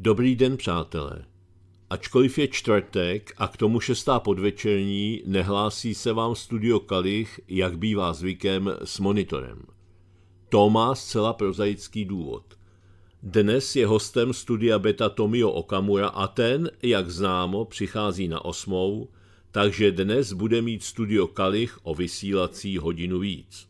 Dobrý den, přátelé. Ačkoliv je čtvrtek a k tomu šestá podvečerní, nehlásí se vám studio Kalich, jak bývá zvykem, s monitorem. To má zcela prozaický důvod. Dnes je hostem studia Beta Tomio Okamura a ten, jak známo, přichází na osmou, takže dnes bude mít studio Kalich o vysílací hodinu víc.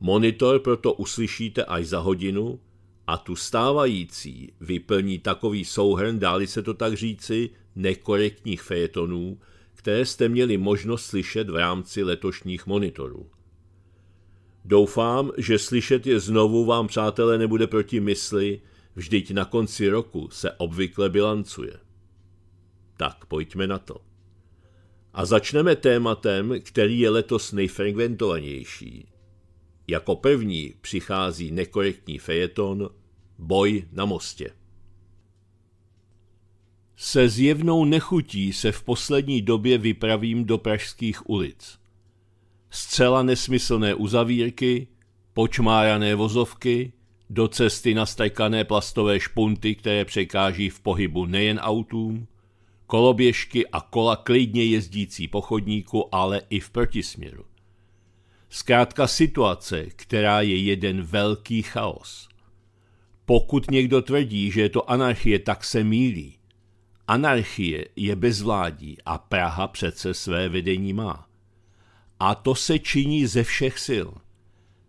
Monitor proto uslyšíte až za hodinu, a tu stávající vyplní takový souhrn, dáli se to tak říci, nekorektních fejetonů, které jste měli možnost slyšet v rámci letošních monitorů. Doufám, že slyšet je znovu vám, přátelé, nebude proti mysli, vždyť na konci roku se obvykle bilancuje. Tak pojďme na to. A začneme tématem, který je letos nejfrekventovanější, jako první přichází nekorektní fejeton Boj na mostě. Se zjevnou nechutí se v poslední době vypravím do pražských ulic. Zcela nesmyslné uzavírky, počmárané vozovky, do cesty nastajkané plastové špunty, které překáží v pohybu nejen autům, koloběžky a kola klidně jezdící po chodníku, ale i v protisměru. Zkrátka situace, která je jeden velký chaos. Pokud někdo tvrdí, že je to anarchie, tak se mílí. Anarchie je bezvládí a Praha přece své vedení má. A to se činí ze všech sil.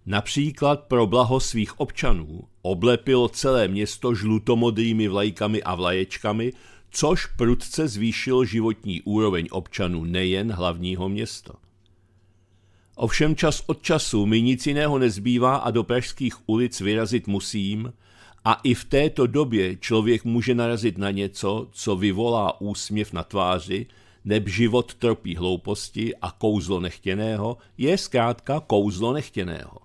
Například pro blaho svých občanů oblepilo celé město žlutomodrými vlajkami a vlaječkami, což prudce zvýšilo životní úroveň občanů nejen hlavního města. Ovšem čas od času mi nic jiného nezbývá a do pražských ulic vyrazit musím a i v této době člověk může narazit na něco, co vyvolá úsměv na tváři, neb život trpí hlouposti a kouzlo nechtěného je zkrátka kouzlo nechtěného.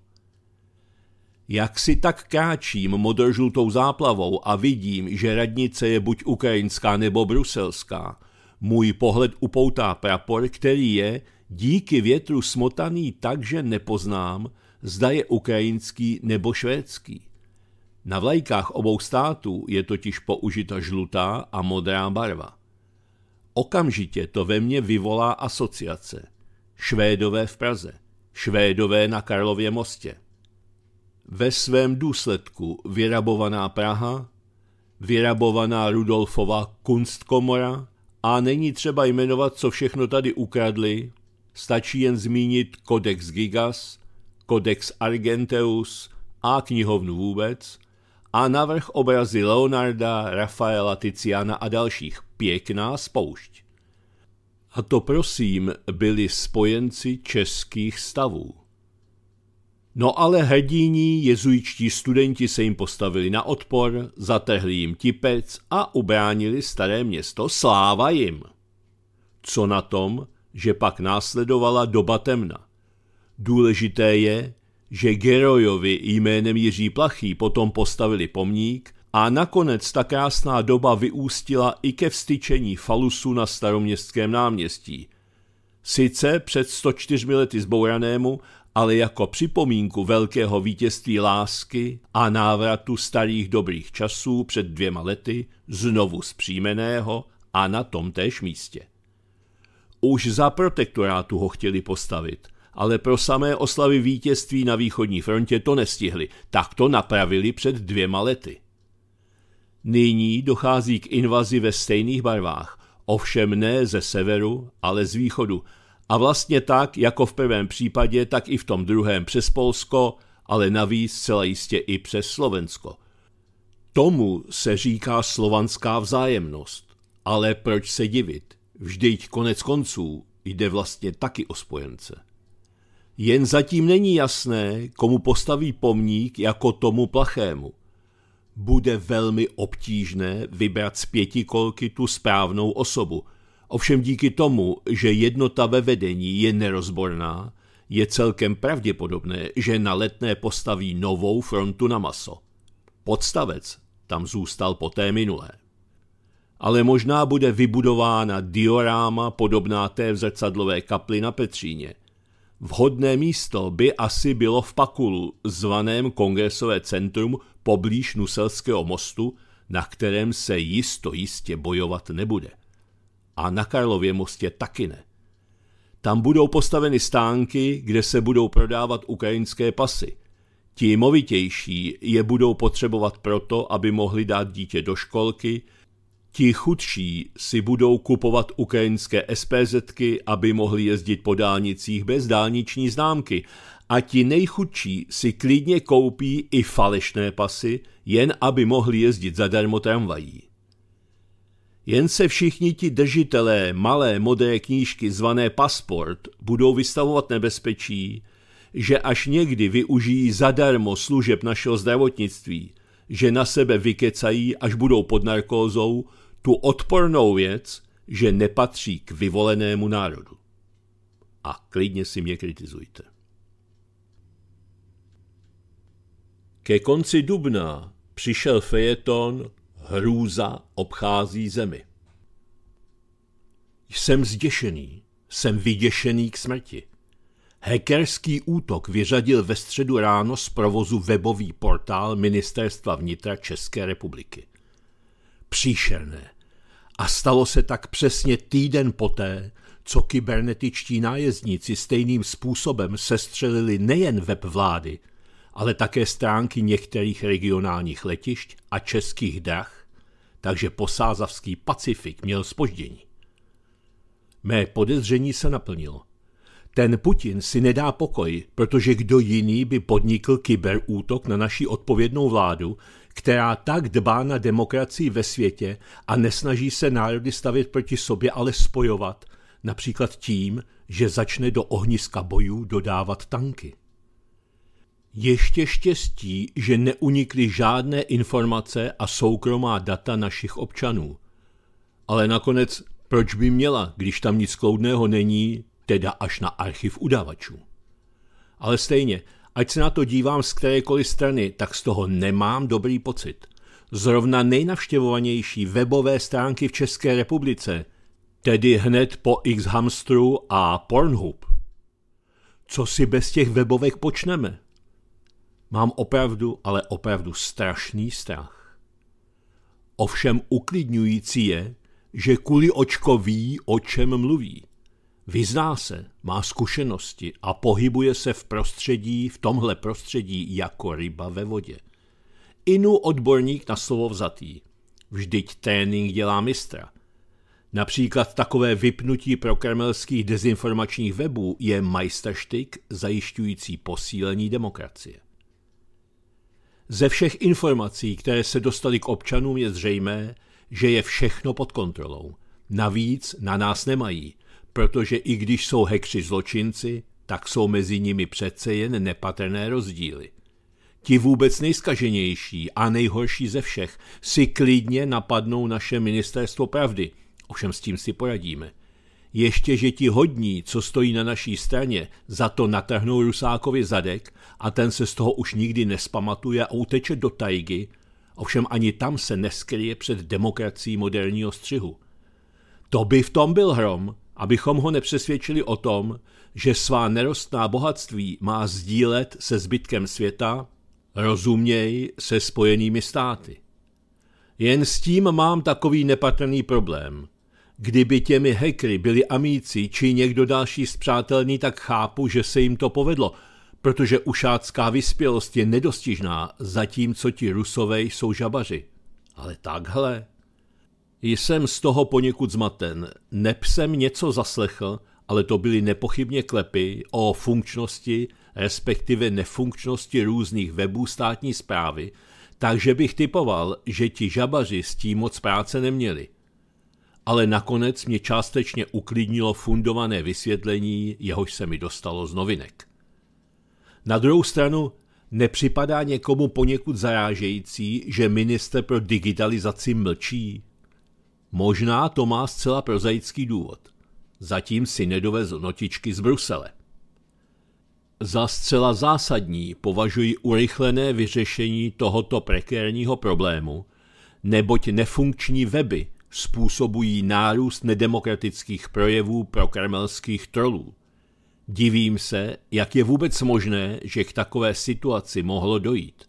Jak si tak kráčím modrožlutou záplavou a vidím, že radnice je buď ukrajinská nebo bruselská, můj pohled upoutá prapor, který je, díky větru smotaný tak, že nepoznám, zda je ukrajinský nebo švédský. Na vlajkách obou států je totiž použita žlutá a modrá barva. Okamžitě to ve mně vyvolá asociace. Švédové v Praze, Švédové na Karlově mostě. Ve svém důsledku vyrabovaná Praha, vyrabovaná Rudolfova kunstkomora a není třeba jmenovat, co všechno tady ukradli, Stačí jen zmínit Codex Gigas, Codex Argenteus a knihovnu vůbec a navrh obrazy Leonarda, Rafaela Tiziana a dalších. Pěkná spoušť. A to prosím byli spojenci českých stavů. No ale hrdíní jezuičtí studenti se jim postavili na odpor, zatrhli jim tipec a ubránili staré město. Sláva jim! Co na tom? že pak následovala doba temna. Důležité je, že Gerojovi jménem Jiří Plachý potom postavili pomník a nakonec ta krásná doba vyústila i ke vstyčení falusu na staroměstském náměstí. Sice před 104 lety zbouranému, ale jako připomínku velkého vítězství lásky a návratu starých dobrých časů před dvěma lety, znovu zpříjmeného a na tom též místě. Už za protektorátu ho chtěli postavit, ale pro samé oslavy vítězství na východní frontě to nestihli, tak to napravili před dvěma lety. Nyní dochází k invazi ve stejných barvách, ovšem ne ze severu, ale z východu. A vlastně tak, jako v prvém případě, tak i v tom druhém přes Polsko, ale navíc celé jistě i přes Slovensko. Tomu se říká slovanská vzájemnost. Ale proč se divit? Vždyť konec konců jde vlastně taky o spojence. Jen zatím není jasné, komu postaví pomník jako tomu plachému. Bude velmi obtížné vybrat z pěti kolky tu správnou osobu, ovšem díky tomu, že jednota ve vedení je nerozborná, je celkem pravděpodobné, že na letné postaví novou frontu na maso. Podstavec tam zůstal po té minulé ale možná bude vybudována dioráma podobná té v zrcadlové kapli na Petříně. Vhodné místo by asi bylo v Pakulu, zvaném Kongresové centrum poblíž Nuselského mostu, na kterém se jisto jistě bojovat nebude. A na Karlově mostě taky ne. Tam budou postaveny stánky, kde se budou prodávat ukrajinské pasy. Ti je budou potřebovat proto, aby mohli dát dítě do školky, Ti chudší si budou kupovat ukrajinské spz aby mohli jezdit po dálnicích bez dálniční známky a ti nejchudší si klidně koupí i falešné pasy, jen aby mohli jezdit zadarmo tramvají. Jen se všichni ti držitelé malé modré knížky zvané pasport budou vystavovat nebezpečí, že až někdy využijí zadarmo služeb našeho zdravotnictví, že na sebe vykecají, až budou pod narkózou, tu odpornou věc, že nepatří k vyvolenému národu. A klidně si mě kritizujte. Ke konci dubna přišel fejeton Hrůza obchází zemi. Jsem zděšený, jsem vyděšený k smrti. Hackerský útok vyřadil ve středu ráno z provozu webový portál Ministerstva vnitra České republiky příšerné. A stalo se tak přesně týden poté, co kybernetičtí nájezdníci stejným způsobem sestřelili nejen web vlády, ale také stránky některých regionálních letišť a českých drah, takže posázavský Pacifik měl spoždění. Mé podezření se naplnilo. Ten Putin si nedá pokoj, protože kdo jiný by podnikl kyberútok na naši odpovědnou vládu, která tak dbá na demokracii ve světě a nesnaží se národy stavět proti sobě, ale spojovat, například tím, že začne do ohniska bojů dodávat tanky. Ještě štěstí, že neunikly žádné informace a soukromá data našich občanů. Ale nakonec, proč by měla, když tam nic kloudného není, teda až na archiv udavačů? Ale stejně, Ať se na to dívám z kterékoliv strany, tak z toho nemám dobrý pocit. Zrovna nejnavštěvovanější webové stránky v České republice, tedy hned po X Hamstru a Pornhub. Co si bez těch webovek počneme? Mám opravdu, ale opravdu strašný strach. Ovšem uklidňující je, že kuli očko ví, o čem mluví. Vyzná se, má zkušenosti a pohybuje se v prostředí, v tomhle prostředí jako ryba ve vodě. Inu odborník na slovo vzatý. Vždyť trénink dělá mistra. Například takové vypnutí pro kremelských dezinformačních webů je majstaštyk zajišťující posílení demokracie. Ze všech informací, které se dostaly k občanům, je zřejmé, že je všechno pod kontrolou. Navíc na nás nemají – protože i když jsou hekři zločinci, tak jsou mezi nimi přece jen nepatrné rozdíly. Ti vůbec nejskaženější a nejhorší ze všech si klidně napadnou naše ministerstvo pravdy, ovšem s tím si poradíme. Ještě, že ti hodní, co stojí na naší straně, za to natrhnou Rusákovi zadek a ten se z toho už nikdy nespamatuje a uteče do tajgy, ovšem ani tam se neskryje před demokracií moderního střihu. To by v tom byl hrom, abychom ho nepřesvědčili o tom, že svá nerostná bohatství má sdílet se zbytkem světa, rozuměj se spojenými státy. Jen s tím mám takový nepatrný problém. Kdyby těmi hekry byli amíci či někdo další zpřátelný, tak chápu, že se jim to povedlo, protože ušácká vyspělost je nedostižná, zatímco ti rusové jsou žabaři. Ale takhle... Jsem z toho poněkud zmaten. Nep jsem něco zaslechl, ale to byly nepochybně klepy o funkčnosti, respektive nefunkčnosti různých webů státní zprávy, takže bych typoval, že ti žabaři s tím moc práce neměli. Ale nakonec mě částečně uklidnilo fundované vysvětlení, jehož se mi dostalo z novinek. Na druhou stranu nepřipadá někomu poněkud zarážející, že minister pro digitalizaci mlčí, Možná to má zcela prozaický důvod. Zatím si nedovezl notičky z Brusele. Za zcela zásadní považuji urychlené vyřešení tohoto prekérního problému, neboť nefunkční weby způsobují nárůst nedemokratických projevů pro kremelských trolů. Divím se, jak je vůbec možné, že k takové situaci mohlo dojít.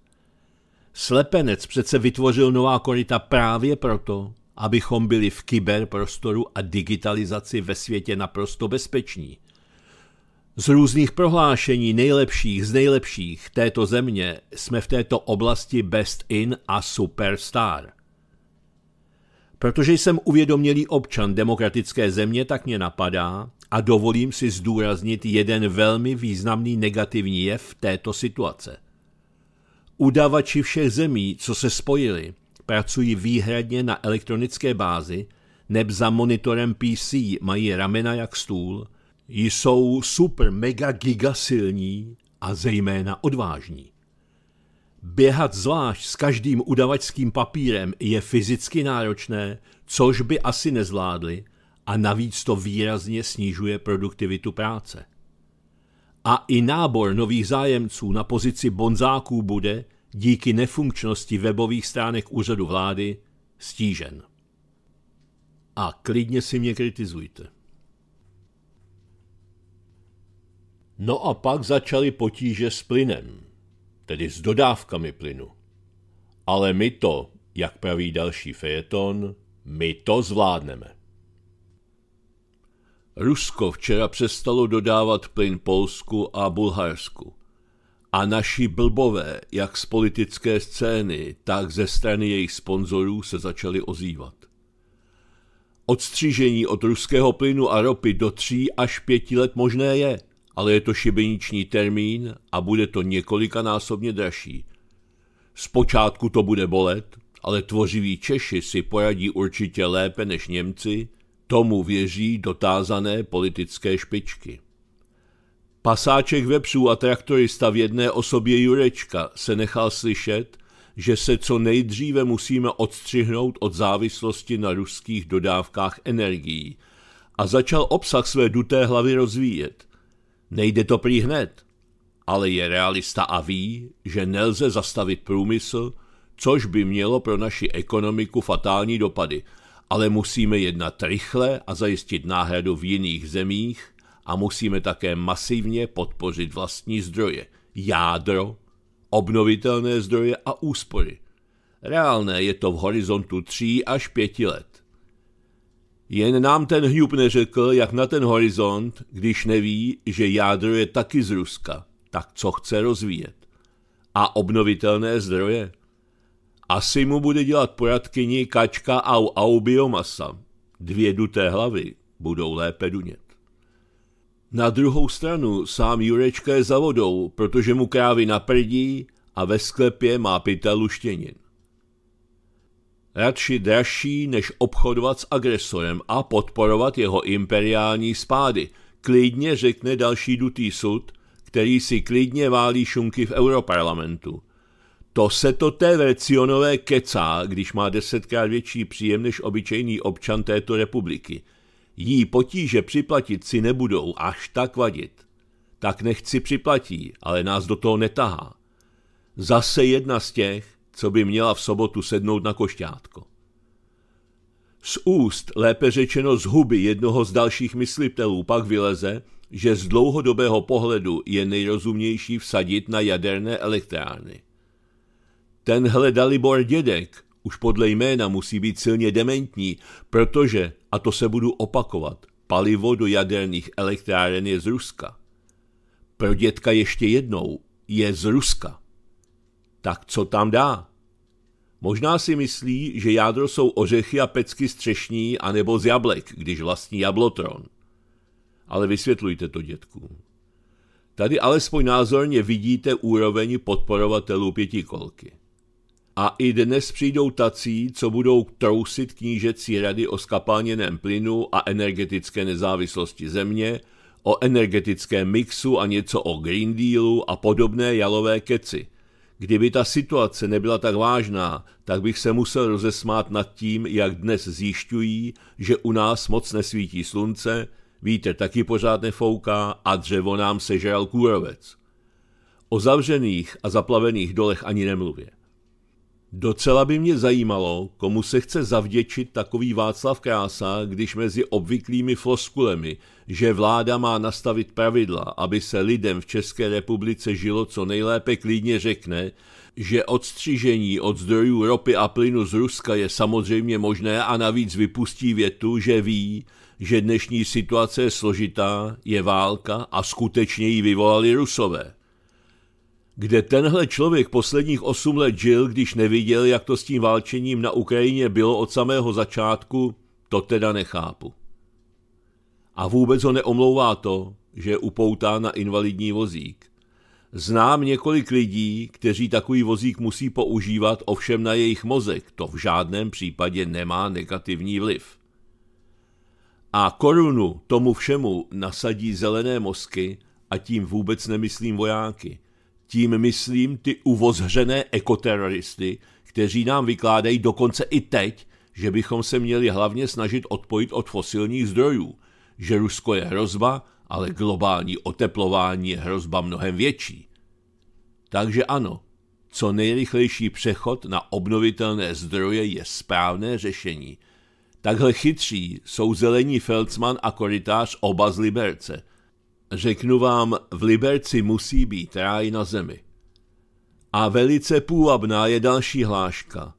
Slepenec přece vytvořil nová korita právě proto, abychom byli v kyberprostoru a digitalizaci ve světě naprosto bezpeční. Z různých prohlášení nejlepších z nejlepších této země jsme v této oblasti best in a superstar. Protože jsem uvědomělý občan demokratické země, tak mě napadá a dovolím si zdůraznit jeden velmi významný negativní jev této situace. Udavači všech zemí, co se spojili, pracují výhradně na elektronické bázi, neb za monitorem PC mají ramena jak stůl, jsou super mega giga silní a zejména odvážní. Běhat zvlášť s každým udavačským papírem je fyzicky náročné, což by asi nezvládli, a navíc to výrazně snižuje produktivitu práce. A i nábor nových zájemců na pozici bonzáků bude, díky nefunkčnosti webových stránek úřadu vlády stížen. A klidně si mě kritizujte. No a pak začaly potíže s plynem, tedy s dodávkami plynu. Ale my to, jak praví další fejeton, my to zvládneme. Rusko včera přestalo dodávat plyn Polsku a Bulharsku. A naši blbové, jak z politické scény, tak ze strany jejich sponzorů se začali ozývat. Odstřížení od ruského plynu a ropy do tří až pěti let možné je, ale je to šibeniční termín a bude to několikanásobně dražší. Zpočátku to bude bolet, ale tvořiví Češi si poradí určitě lépe než Němci, tomu věří dotázané politické špičky. Pasáček vepřů a traktorista v jedné osobě Jurečka se nechal slyšet, že se co nejdříve musíme odstřihnout od závislosti na ruských dodávkách energií a začal obsah své duté hlavy rozvíjet. Nejde to prý hned, ale je realista a ví, že nelze zastavit průmysl, což by mělo pro naši ekonomiku fatální dopady, ale musíme jednat rychle a zajistit náhradu v jiných zemích, a musíme také masivně podpořit vlastní zdroje, jádro, obnovitelné zdroje a úspory. Reálné je to v horizontu 3 až 5 let. Jen nám ten hňup neřekl, jak na ten horizont, když neví, že jádro je taky z Ruska, tak co chce rozvíjet. A obnovitelné zdroje? Asi mu bude dělat poradkyni kačka au au biomasa. Dvě duté hlavy budou lépe dunět. Na druhou stranu sám Jurečka je za vodou, protože mu krávy naprdí a ve sklepě má pytel luštěnin. Radši dražší, než obchodovat s agresorem a podporovat jeho imperiální spády, klidně řekne další dutý sud, který si klidně válí šunky v europarlamentu. To se to té vercionové kecá, když má desetkrát větší příjem než obyčejný občan této republiky – jí potíže připlatit si nebudou až tak vadit. Tak nechci připlatí, ale nás do toho netahá. Zase jedna z těch, co by měla v sobotu sednout na košťátko. Z úst, lépe řečeno z huby jednoho z dalších myslitelů, pak vyleze, že z dlouhodobého pohledu je nejrozumnější vsadit na jaderné elektrárny. Tenhle Dalibor Dědek už podle jména musí být silně dementní, protože a to se budu opakovat, palivo do jaderných elektráren je z Ruska. Pro dětka ještě jednou, je z Ruska. Tak co tam dá? Možná si myslí, že jádro jsou ořechy a pecky střešní anebo z jablek, když vlastní jablotron. Ale vysvětlujte to dětku. Tady alespoň názorně vidíte úroveň podporovatelů pětikolky. A i dnes přijdou tací, co budou trousit knížecí rady o skapáněném plynu a energetické nezávislosti země, o energetickém mixu a něco o Green Dealu a podobné jalové keci. Kdyby ta situace nebyla tak vážná, tak bych se musel rozesmát nad tím, jak dnes zjišťují, že u nás moc nesvítí slunce, vítr taky pořád nefouká a dřevo nám sežral kůrovec. O zavřených a zaplavených dolech ani nemluvě. Docela by mě zajímalo, komu se chce zavděčit takový Václav Krása, když mezi obvyklými floskulemi, že vláda má nastavit pravidla, aby se lidem v České republice žilo co nejlépe klidně řekne, že odstřižení od zdrojů ropy a plynu z Ruska je samozřejmě možné a navíc vypustí větu, že ví, že dnešní situace je složitá, je válka a skutečně ji vyvolali Rusové kde tenhle člověk posledních osm let žil, když neviděl, jak to s tím válčením na Ukrajině bylo od samého začátku, to teda nechápu. A vůbec ho neomlouvá to, že je upoutá na invalidní vozík. Znám několik lidí, kteří takový vozík musí používat, ovšem na jejich mozek to v žádném případě nemá negativní vliv. A korunu tomu všemu nasadí zelené mozky a tím vůbec nemyslím vojáky – tím myslím ty uvozřené ekoterroristy, kteří nám vykládají dokonce i teď, že bychom se měli hlavně snažit odpojit od fosilních zdrojů, že Rusko je hrozba, ale globální oteplování je hrozba mnohem větší. Takže ano, co nejrychlejší přechod na obnovitelné zdroje je správné řešení. Takhle chytří jsou zelení Feldman a koritář oba z Liberce. Řeknu vám, v Liberci musí být ráj na zemi. A velice půvabná je další hláška.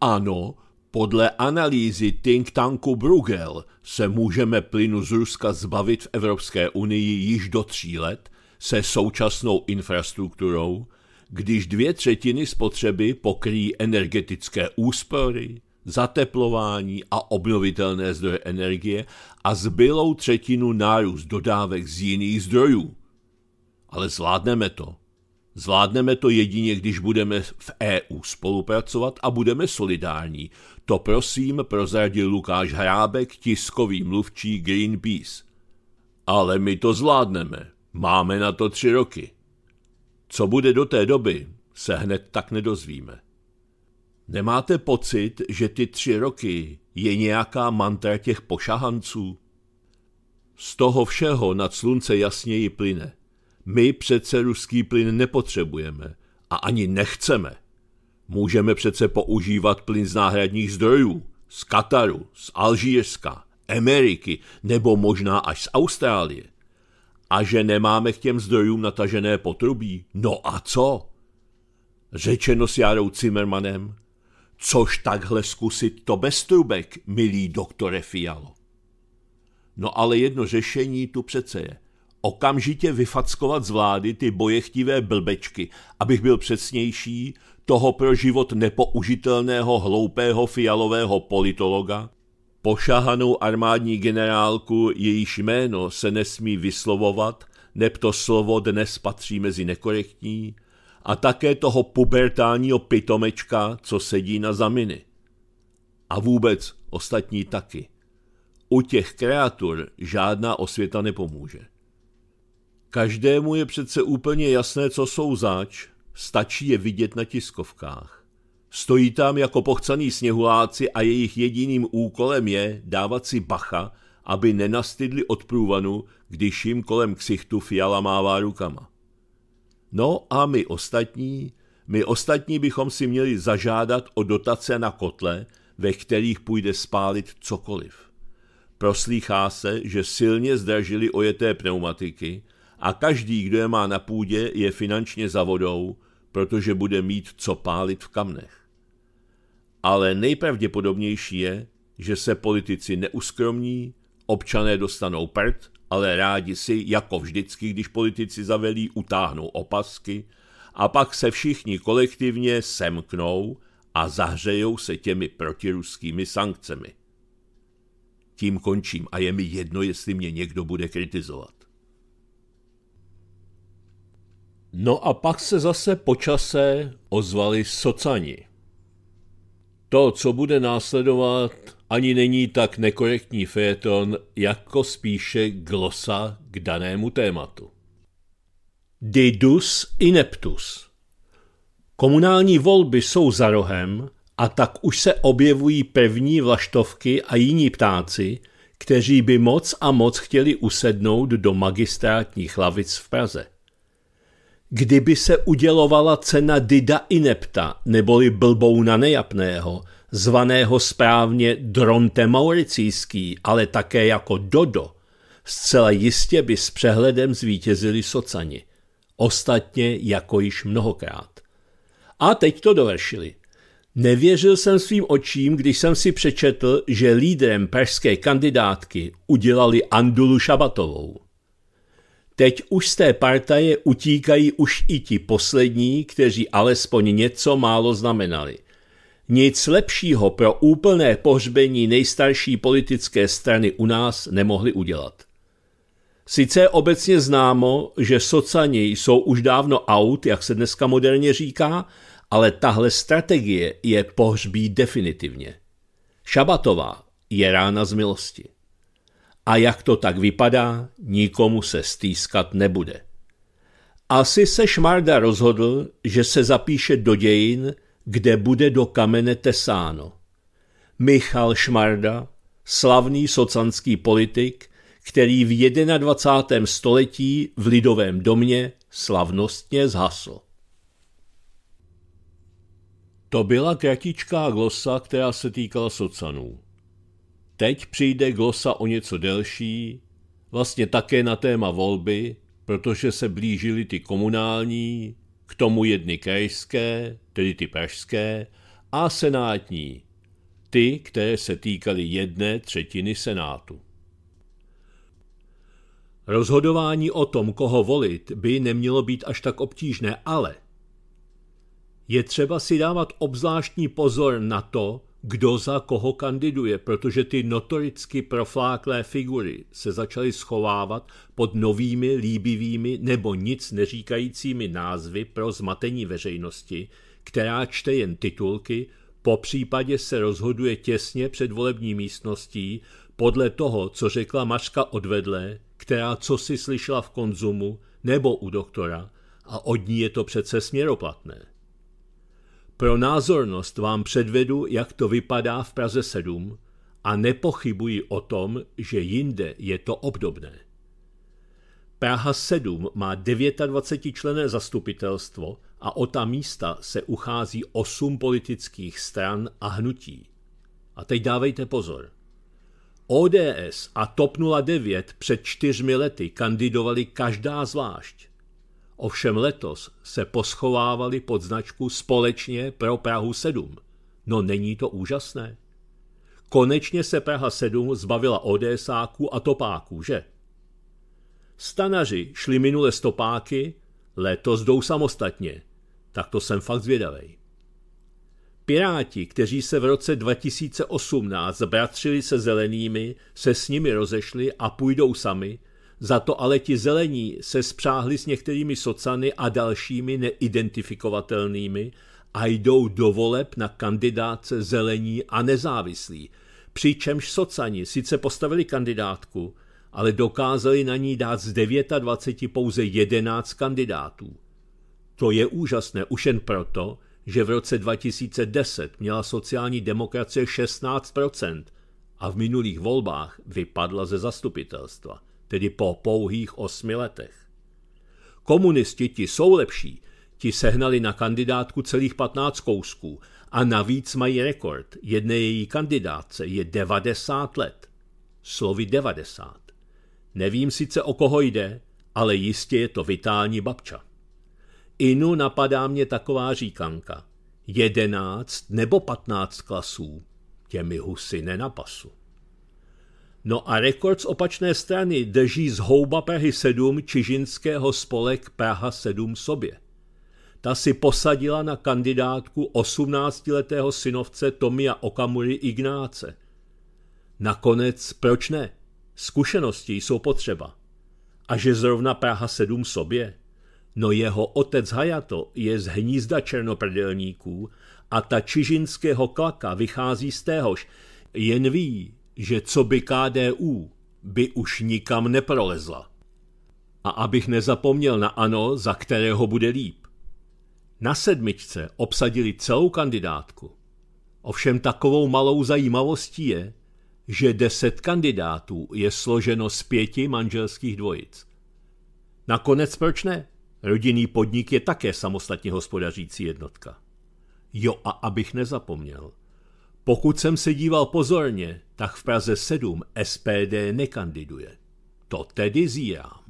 Ano, podle analýzy think tanku Bruegel se můžeme plynu z Ruska zbavit v Evropské unii již do tří let se současnou infrastrukturou, když dvě třetiny spotřeby pokryjí energetické úspory, zateplování a obnovitelné zdroje energie a zbylou třetinu nárůst dodávek z jiných zdrojů. Ale zvládneme to. Zvládneme to jedině, když budeme v EU spolupracovat a budeme solidární. To prosím prozradil Lukáš Hrábek, tiskový mluvčí Greenpeace. Ale my to zvládneme. Máme na to tři roky. Co bude do té doby, se hned tak nedozvíme. Nemáte pocit, že ty tři roky je nějaká mantra těch pošahanců? Z toho všeho nad slunce jasněji plyne. My přece ruský plyn nepotřebujeme a ani nechceme. Můžeme přece používat plyn z náhradních zdrojů, z Kataru, z Alžírska, Ameriky nebo možná až z Austrálie. A že nemáme k těm zdrojům natažené potrubí, no a co? Řečeno s Járou Cimmermanem, Což takhle zkusit to bez trubek, milý doktore Fialo? No ale jedno řešení tu přece je. Okamžitě vyfackovat z vlády ty bojechtivé blbečky, abych byl přesnější, toho pro život nepoužitelného hloupého fialového politologa, pošahanou armádní generálku, jejíž jméno se nesmí vyslovovat, neb to slovo dnes patří mezi nekorektní, a také toho pubertálního pitomečka, co sedí na zaminy. A vůbec ostatní taky. U těch kreatur žádná osvěta nepomůže. Každému je přece úplně jasné, co jsou zač, stačí je vidět na tiskovkách. Stojí tam jako pochcaný sněhuláci a jejich jediným úkolem je dávat si bacha, aby nenastydli od průvanu, když jim kolem ksichtu fiala mává rukama. No a my ostatní, my ostatní bychom si měli zažádat o dotace na kotle, ve kterých půjde spálit cokoliv. Proslýchá se, že silně zdražili ojeté pneumatiky a každý, kdo je má na půdě, je finančně za vodou, protože bude mít co pálit v kamnech. Ale nejpravděpodobnější je, že se politici neuskromní, občané dostanou prd ale rádi si, jako vždycky, když politici zavelí, utáhnou opasky a pak se všichni kolektivně semknou a zahřejou se těmi protiruskými sankcemi. Tím končím a je mi jedno, jestli mě někdo bude kritizovat. No a pak se zase počase ozvali socani. To, co bude následovat, ani není tak nekorektní fejeton, jako spíše glosa k danému tématu. Didus ineptus Komunální volby jsou za rohem a tak už se objevují první vlaštovky a jiní ptáci, kteří by moc a moc chtěli usednout do magistrátních lavic v Praze. Kdyby se udělovala cena Dida Inepta neboli blbou na nejapného – zvaného správně Dronte Mauricijský, ale také jako Dodo, zcela jistě by s přehledem zvítězili socani. Ostatně jako již mnohokrát. A teď to dovršili. Nevěřil jsem svým očím, když jsem si přečetl, že lídrem pražské kandidátky udělali Andulu Šabatovou. Teď už z té partaje utíkají už i ti poslední, kteří alespoň něco málo znamenali – nic lepšího pro úplné pohřbení nejstarší politické strany u nás nemohli udělat. Sice obecně známo, že socani jsou už dávno out, jak se dneska moderně říká, ale tahle strategie je pohřbí definitivně. Šabatová je rána z milosti. A jak to tak vypadá, nikomu se stýskat nebude. Asi se Šmarda rozhodl, že se zapíše do dějin, kde bude do kamene tesáno. Michal Šmarda, slavný socanský politik, který v 21. století v Lidovém domě slavnostně zhasl. To byla kratičká glosa, která se týkala socanů. Teď přijde glosa o něco delší, vlastně také na téma volby, protože se blížily ty komunální, k tomu jedny krajské, tedy ty pražské, a senátní, ty, které se týkaly jedné třetiny senátu. Rozhodování o tom, koho volit, by nemělo být až tak obtížné, ale je třeba si dávat obzvláštní pozor na to, kdo za koho kandiduje, protože ty notoricky profláklé figury se začaly schovávat pod novými, líbivými nebo nic neříkajícími názvy pro zmatení veřejnosti, která čte jen titulky, po případě se rozhoduje těsně před volební místností podle toho, co řekla Mařka odvedle, která co si slyšela v konzumu nebo u doktora, a od ní je to přece směroplatné. Pro názornost vám předvedu, jak to vypadá v Praze 7 a nepochybuji o tom, že jinde je to obdobné. Praha 7 má 29 člené zastupitelstvo a o ta místa se uchází 8 politických stran a hnutí. A teď dávejte pozor. ODS a TOP 09 před čtyřmi lety kandidovali každá zvlášť. Ovšem letos se poschovávali pod značku Společně pro Prahu 7. No není to úžasné? Konečně se Praha 7 zbavila ODSáků a topáků, že? Stanaři šli minule stopáky, letos jdou samostatně. Tak to jsem fakt zvědavej. Piráti, kteří se v roce 2018 zbratřili se zelenými, se s nimi rozešli a půjdou sami, za to ale ti zelení se spřáhli s některými socany a dalšími neidentifikovatelnými a jdou do voleb na kandidáce zelení a nezávislí. Přičemž socani sice postavili kandidátku, ale dokázali na ní dát z 29 pouze 11 kandidátů. To je úžasné už jen proto, že v roce 2010 měla sociální demokracie 16% a v minulých volbách vypadla ze zastupitelstva tedy po pouhých osmi letech. Komunisti ti jsou lepší, ti sehnali na kandidátku celých 15 kousků a navíc mají rekord. Jedné její kandidátce je 90 let. Slovy 90. Nevím sice o koho jde, ale jistě je to vitální babča. Inu napadá mě taková říkanka. Jedenáct nebo patnáct klasů těmi husy nenapasu. No a rekord z opačné strany drží houba Prahy 7 čižinského spolek Praha 7 sobě. Ta si posadila na kandidátku 18-letého synovce Tomia Okamury Ignáce. Nakonec proč ne? Zkušenosti jsou potřeba. A že zrovna Praha 7 sobě? No jeho otec Hayato je z hnízda černoprdelníků a ta čižinského klaka vychází z téhož, jen ví, že co by KDU by už nikam neprolezla. A abych nezapomněl na ANO, za kterého bude líp. Na sedmičce obsadili celou kandidátku. Ovšem takovou malou zajímavostí je, že deset kandidátů je složeno z pěti manželských dvojic. Nakonec proč ne? Rodinný podnik je také samostatně hospodařící jednotka. Jo a abych nezapomněl, pokud jsem se díval pozorně, tak v Praze 7 SPD nekandiduje. To tedy zírám.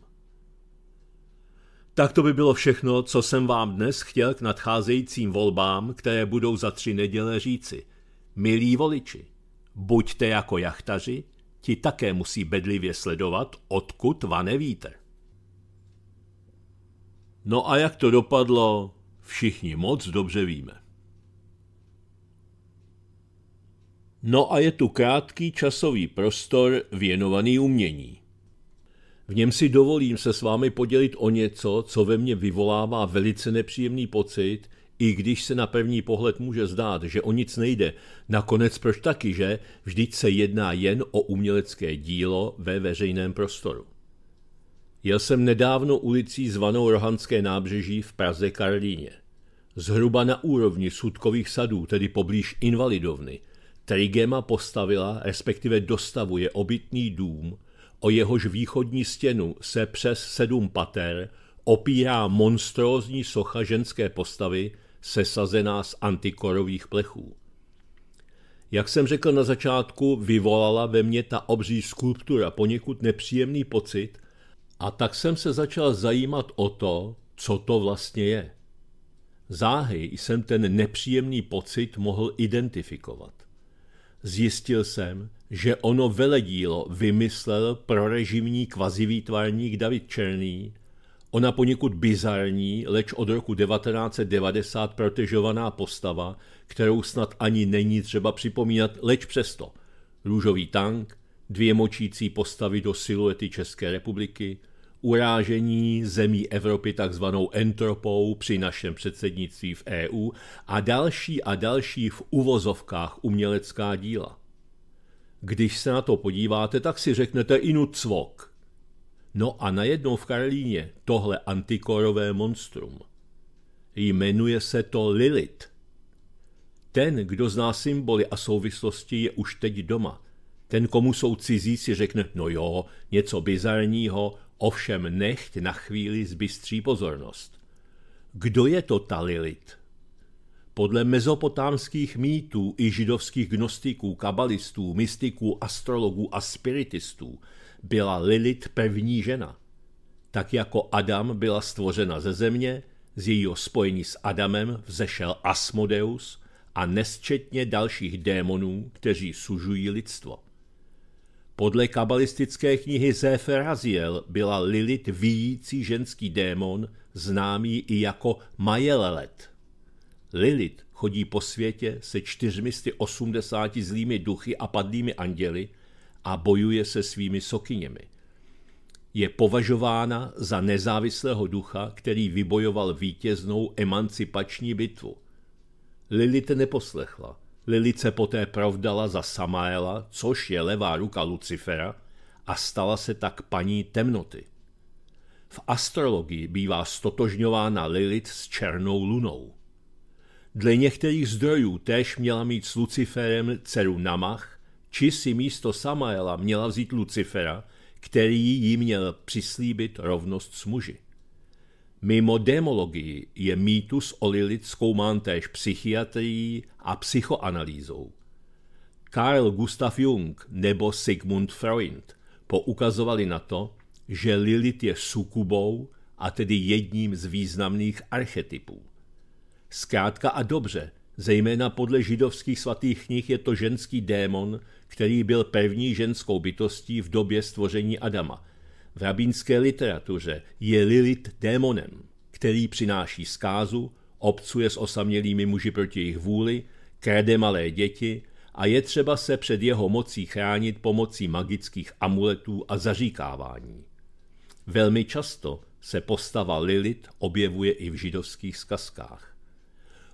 Tak to by bylo všechno, co jsem vám dnes chtěl k nadcházejícím volbám, které budou za tři neděle říci. Milí voliči, buďte jako jachtaři, ti také musí bedlivě sledovat, odkud vane vítr. No a jak to dopadlo, všichni moc dobře víme. No a je tu krátký časový prostor věnovaný umění. V něm si dovolím se s vámi podělit o něco, co ve mně vyvolává velice nepříjemný pocit, i když se na první pohled může zdát, že o nic nejde. Nakonec proč taky, že? Vždyť se jedná jen o umělecké dílo ve veřejném prostoru. Jel jsem nedávno ulicí zvanou Rohanské nábřeží v Praze Karlíně. Zhruba na úrovni sudkových sadů, tedy poblíž invalidovny – Trigema postavila, respektive dostavuje obytný dům, o jehož východní stěnu se přes sedm pater opírá monstrózní socha ženské postavy sesazená z antikorových plechů. Jak jsem řekl na začátku, vyvolala ve mně ta obří skulptura poněkud nepříjemný pocit a tak jsem se začal zajímat o to, co to vlastně je. Záhy jsem ten nepříjemný pocit mohl identifikovat. Zjistil jsem, že ono veledílo vymyslel prorežimní kvazivýtvarník David Černý, ona poněkud bizarní, leč od roku 1990 protežovaná postava, kterou snad ani není třeba připomínat, leč přesto. Růžový tank, dvě močící postavy do siluety České republiky – urážení zemí Evropy takzvanou entropou při našem předsednictví v EU a další a další v uvozovkách umělecká díla. Když se na to podíváte, tak si řeknete inu cvok. No a najednou v Karlíně tohle antikorové monstrum. Jmenuje se to Lilith. Ten, kdo zná symboly a souvislosti, je už teď doma. Ten, komu jsou cizí, si řekne, no jo, něco bizarního, Ovšem nechť na chvíli zbystří pozornost. Kdo je to Talilit? Podle mezopotámských mýtů i židovských gnostiků, kabalistů, mystiků, astrologů a spiritistů byla Lilith první žena. Tak jako Adam byla stvořena ze země, z jejího spojení s Adamem vzešel Asmodeus a nesčetně dalších démonů, kteří sužují lidstvo. Podle kabalistické knihy Zéfer byla Lilit výjící ženský démon, známý i jako Majelelet. Lilit chodí po světě se 480 zlými duchy a padlými anděly a bojuje se svými sokyněmi. Je považována za nezávislého ducha, který vybojoval vítěznou emancipační bitvu. Lilit neposlechla – Lilice poté provdala za Samaela, což je levá ruka Lucifera, a stala se tak paní temnoty. V astrologii bývá stotožňována Lilit s černou lunou. Dle některých zdrojů též měla mít s Luciferem dceru Namach, či si místo Samaela měla vzít Lucifera, který jí měl přislíbit rovnost s muži. Mimo démologii je mýtus o Lilith zkoumán též psychiatrií a psychoanalýzou. Karl Gustav Jung nebo Sigmund Freud poukazovali na to, že Lilith je sukubou a tedy jedním z významných archetypů. Zkrátka a dobře, zejména podle židovských svatých knih je to ženský démon, který byl první ženskou bytostí v době stvoření Adama – v rabínské literatuře je Lilith démonem, který přináší zkázu, obcuje s osamělými muži proti jejich vůli, krede malé děti a je třeba se před jeho mocí chránit pomocí magických amuletů a zaříkávání. Velmi často se postava Lilith objevuje i v židovských zkazkách.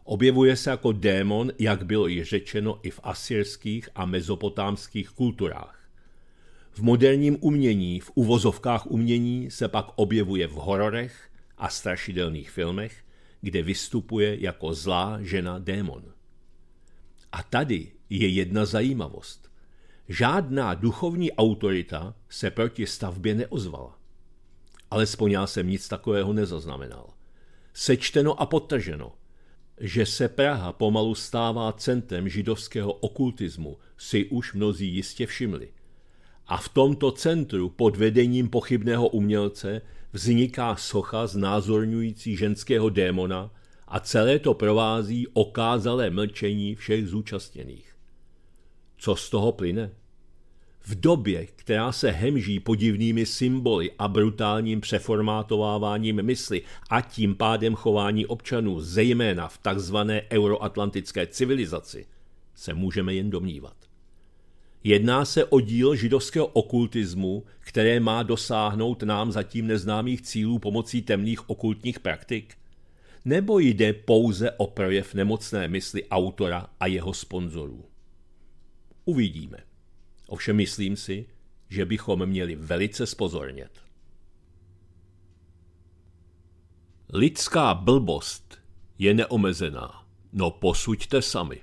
Objevuje se jako démon, jak bylo již řečeno, i v asyrských a mezopotámských kulturách. V moderním umění, v uvozovkách umění, se pak objevuje v hororech a strašidelných filmech, kde vystupuje jako zlá žena démon. A tady je jedna zajímavost. Žádná duchovní autorita se proti stavbě neozvala. Alespoň já jsem nic takového nezaznamenal. Sečteno a potrženo, že se Praha pomalu stává centrem židovského okultismu, si už mnozí jistě všimli – a v tomto centru pod vedením pochybného umělce vzniká socha znázorňující ženského démona a celé to provází okázalé mlčení všech zúčastněných. Co z toho plyne? V době, která se hemží podivnými symboly a brutálním přeformátováváním mysli a tím pádem chování občanů, zejména v takzvané euroatlantické civilizaci, se můžeme jen domnívat. Jedná se o díl židovského okultismu, které má dosáhnout nám zatím neznámých cílů pomocí temných okultních praktik? Nebo jde pouze o projev nemocné mysli autora a jeho sponzorů? Uvidíme. Ovšem myslím si, že bychom měli velice spozornět. Lidská blbost je neomezená. No posuďte sami.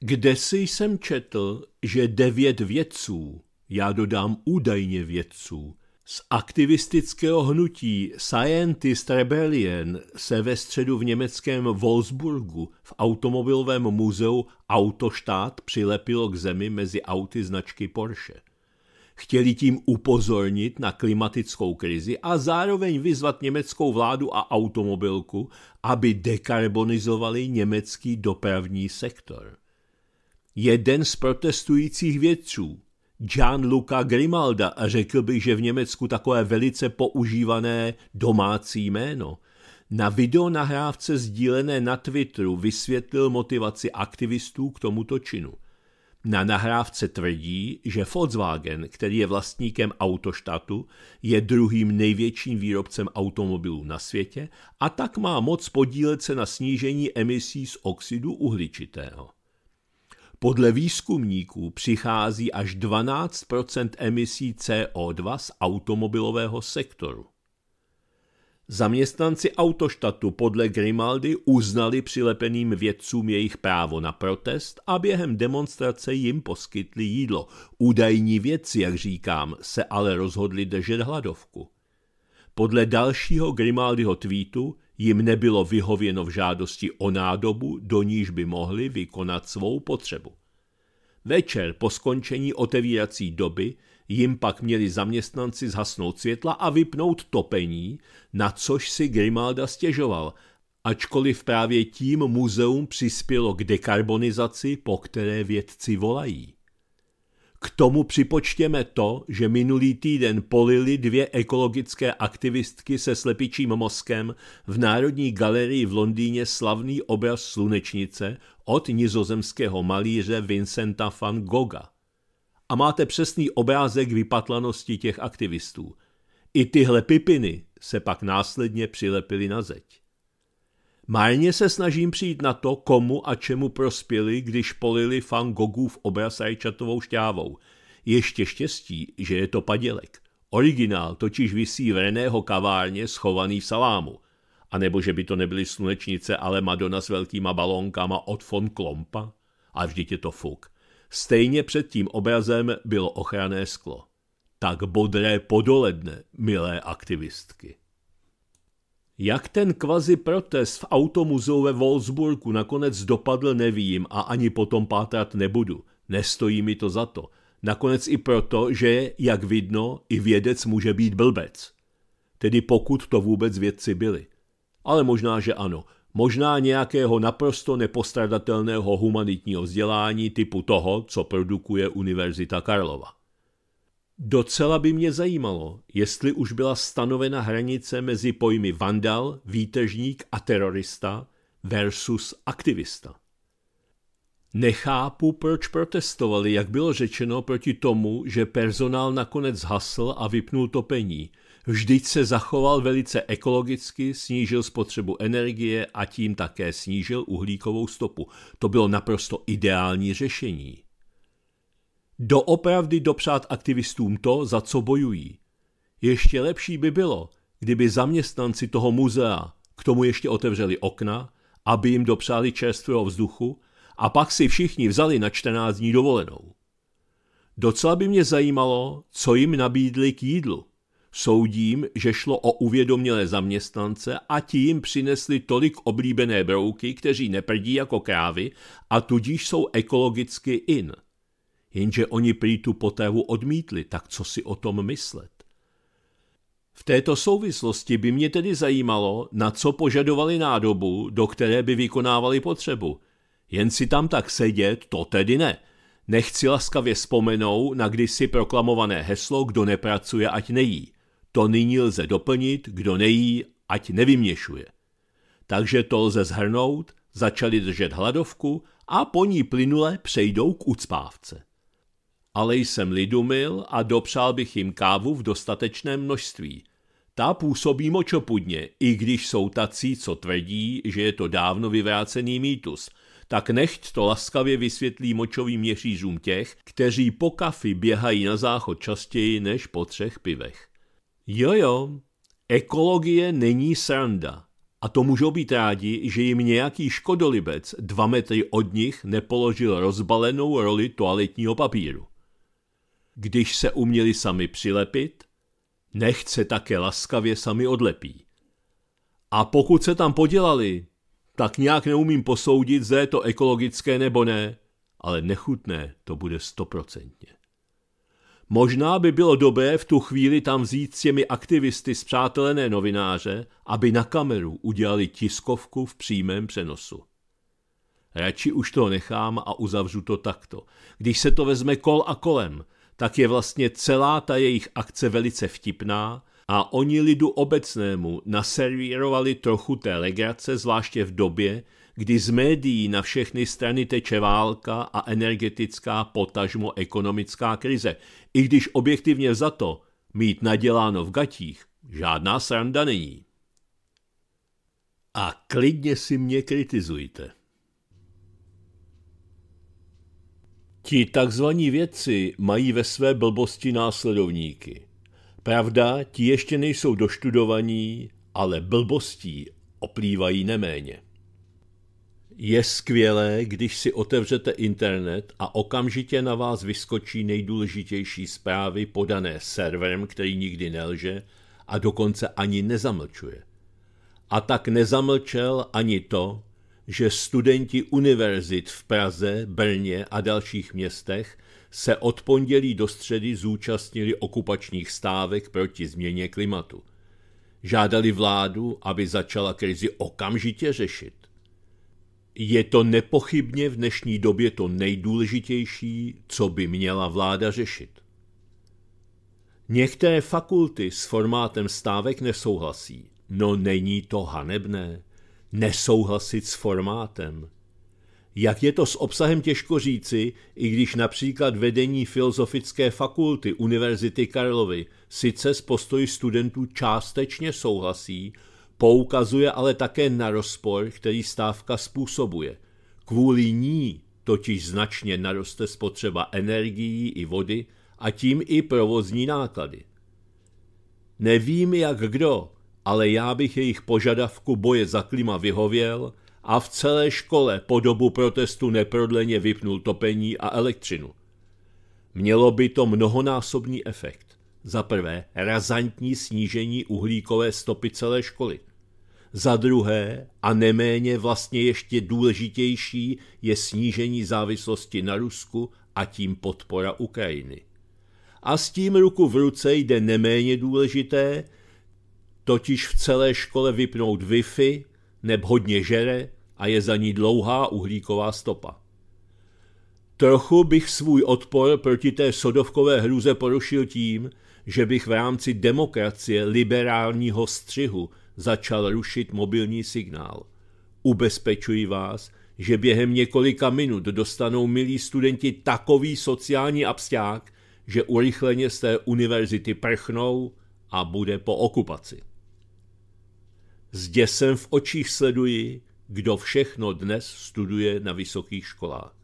Kde si jsem četl, že devět vědců, já dodám údajně vědců, z aktivistického hnutí Scientist Rebellion se ve středu v německém Wolfsburgu v automobilovém muzeu Autoštát přilepilo k zemi mezi auty značky Porsche. Chtěli tím upozornit na klimatickou krizi a zároveň vyzvat německou vládu a automobilku, aby dekarbonizovali německý dopravní sektor jeden z protestujících vědců, Gianluca Grimalda, a řekl bych, že v Německu takové velice používané domácí jméno, na videonahrávce sdílené na Twitteru vysvětlil motivaci aktivistů k tomuto činu. Na nahrávce tvrdí, že Volkswagen, který je vlastníkem autoštatu, je druhým největším výrobcem automobilů na světě a tak má moc podílet se na snížení emisí z oxidu uhličitého. Podle výzkumníků přichází až 12 emisí CO2 z automobilového sektoru. Zaměstnanci autoštatu podle Grimaldi uznali přilepeným vědcům jejich právo na protest a během demonstrace jim poskytli jídlo. Údajní vědci, jak říkám, se ale rozhodli držet hladovku. Podle dalšího Grimaldyho tweetu jim nebylo vyhověno v žádosti o nádobu, do níž by mohli vykonat svou potřebu. Večer po skončení otevírací doby jim pak měli zaměstnanci zhasnout světla a vypnout topení, na což si Grimalda stěžoval, ačkoliv právě tím muzeum přispělo k dekarbonizaci, po které vědci volají. K tomu připočtěme to, že minulý týden polili dvě ekologické aktivistky se slepičím mozkem v Národní galerii v Londýně slavný obraz Slunečnice od nizozemského malíře Vincenta van Gogha. A máte přesný obrázek vypatlanosti těch aktivistů. I tyhle pipiny se pak následně přilepily na zeď. Márně se snažím přijít na to, komu a čemu prospěli, když polili fan Gogův obraz rajčatovou šťávou. Ještě štěstí, že je to padělek. Originál totiž visí v Reného kavárně schovaný v salámu. A nebo že by to nebyly slunečnice, ale Madonna s velkýma balónkama od von Klompa? A vždyť je to fuk. Stejně před tím obrazem bylo ochranné sklo. Tak bodré podoledne, milé aktivistky. Jak ten kvazi protest v automuzeu ve Wolfsburgu nakonec dopadl, nevím a ani potom pátrat nebudu. Nestojí mi to za to. Nakonec i proto, že, jak vidno, i vědec může být blbec. Tedy pokud to vůbec vědci byli. Ale možná, že ano. Možná nějakého naprosto nepostradatelného humanitního vzdělání typu toho, co produkuje Univerzita Karlova. Docela by mě zajímalo, jestli už byla stanovena hranice mezi pojmy vandal, výtežník a terorista versus aktivista. Nechápu, proč protestovali, jak bylo řečeno, proti tomu, že personál nakonec hasl a vypnul topení. Vždyť se zachoval velice ekologicky, snížil spotřebu energie a tím také snížil uhlíkovou stopu. To bylo naprosto ideální řešení doopravdy dopřát aktivistům to, za co bojují. Ještě lepší by bylo, kdyby zaměstnanci toho muzea k tomu ještě otevřeli okna, aby jim dopřáli čerstvého vzduchu a pak si všichni vzali na 14 dní dovolenou. Docela by mě zajímalo, co jim nabídli k jídlu. Soudím, že šlo o uvědomělé zaměstnance a ti jim přinesli tolik oblíbené brouky, kteří neprdí jako krávy a tudíž jsou ekologicky in – jenže oni prý tu potravu odmítli, tak co si o tom myslet? V této souvislosti by mě tedy zajímalo, na co požadovali nádobu, do které by vykonávali potřebu. Jen si tam tak sedět, to tedy ne. Nechci laskavě vzpomenou na kdysi proklamované heslo kdo nepracuje, ať nejí. To nyní lze doplnit, kdo nejí, ať nevyměšuje. Takže to lze zhrnout, začali držet hladovku a po ní plynule přejdou k ucpávce ale jsem lidumil a dopřál bych jim kávu v dostatečném množství. Ta působí močopudně, i když jsou tací, co tvrdí, že je to dávno vyvrácený mýtus, tak nechť to laskavě vysvětlí močovým měřízům těch, kteří po kafi běhají na záchod častěji než po třech pivech. Jojo, ekologie není sranda. A to můžou být rádi, že jim nějaký škodolibec dva metry od nich nepoložil rozbalenou roli toaletního papíru když se uměli sami přilepit, nechce se také laskavě sami odlepí. A pokud se tam podělali, tak nějak neumím posoudit, zda je to ekologické nebo ne, ale nechutné to bude stoprocentně. Možná by bylo dobré v tu chvíli tam vzít s těmi aktivisty zpřátelené novináře, aby na kameru udělali tiskovku v přímém přenosu. Radši už to nechám a uzavřu to takto. Když se to vezme kol a kolem, tak je vlastně celá ta jejich akce velice vtipná a oni lidu obecnému naservírovali trochu té legrace, zvláště v době, kdy z médií na všechny strany teče válka a energetická potažmo ekonomická krize. I když objektivně za to mít naděláno v gatích, žádná sranda není. A klidně si mě kritizujte. Ti takzvaní vědci mají ve své blbosti následovníky. Pravda, ti ještě nejsou doštudovaní, ale blbostí oplývají neméně. Je skvělé, když si otevřete internet a okamžitě na vás vyskočí nejdůležitější zprávy podané serverem, který nikdy nelže a dokonce ani nezamlčuje. A tak nezamlčel ani to, že studenti univerzit v Praze, Brně a dalších městech se od pondělí do středy zúčastnili okupačních stávek proti změně klimatu. Žádali vládu, aby začala krizi okamžitě řešit. Je to nepochybně v dnešní době to nejdůležitější, co by měla vláda řešit. Některé fakulty s formátem stávek nesouhlasí. No není to hanebné? nesouhlasit s formátem. Jak je to s obsahem těžko říci, i když například vedení Filozofické fakulty Univerzity Karlovy sice s postoji studentů částečně souhlasí, poukazuje ale také na rozpor, který stávka způsobuje. Kvůli ní totiž značně naroste spotřeba energií i vody a tím i provozní náklady. Nevím jak kdo, ale já bych jejich požadavku boje za klima vyhověl a v celé škole po dobu protestu neprodleně vypnul topení a elektřinu. Mělo by to mnohonásobný efekt. Za prvé, razantní snížení uhlíkové stopy celé školy. Za druhé, a neméně vlastně ještě důležitější, je snížení závislosti na Rusku a tím podpora Ukrajiny. A s tím ruku v ruce jde neméně důležité totiž v celé škole vypnout Wi-Fi, neb hodně žere a je za ní dlouhá uhlíková stopa. Trochu bych svůj odpor proti té sodovkové hruze porušil tím, že bych v rámci demokracie liberálního střihu začal rušit mobilní signál. Ubezpečuji vás, že během několika minut dostanou milí studenti takový sociální absták, že urychleně z té univerzity prchnou a bude po okupaci. S děsem v očích sleduji, kdo všechno dnes studuje na vysokých školách.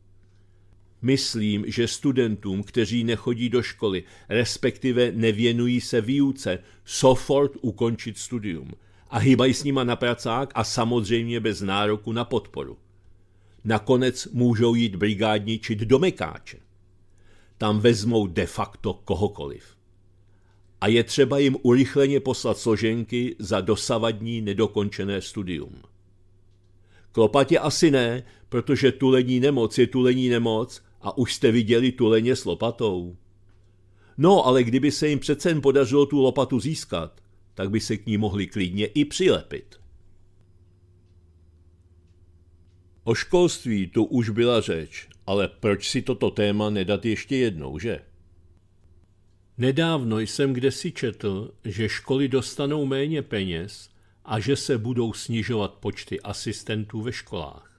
Myslím, že studentům, kteří nechodí do školy, respektive nevěnují se výuce, sofort ukončit studium a hýbají s nima na pracák a samozřejmě bez nároku na podporu. Nakonec můžou jít brigádničit do Mekáče. Tam vezmou de facto kohokoliv a je třeba jim urychleně poslat složenky za dosavadní nedokončené studium. Klopatě asi ne, protože tulení nemoc je tulení nemoc a už jste viděli tuleně s lopatou. No, ale kdyby se jim přece jen podařilo tu lopatu získat, tak by se k ní mohli klidně i přilepit. O školství tu už byla řeč, ale proč si toto téma nedat ještě jednou, že? Nedávno jsem kde si četl, že školy dostanou méně peněz a že se budou snižovat počty asistentů ve školách.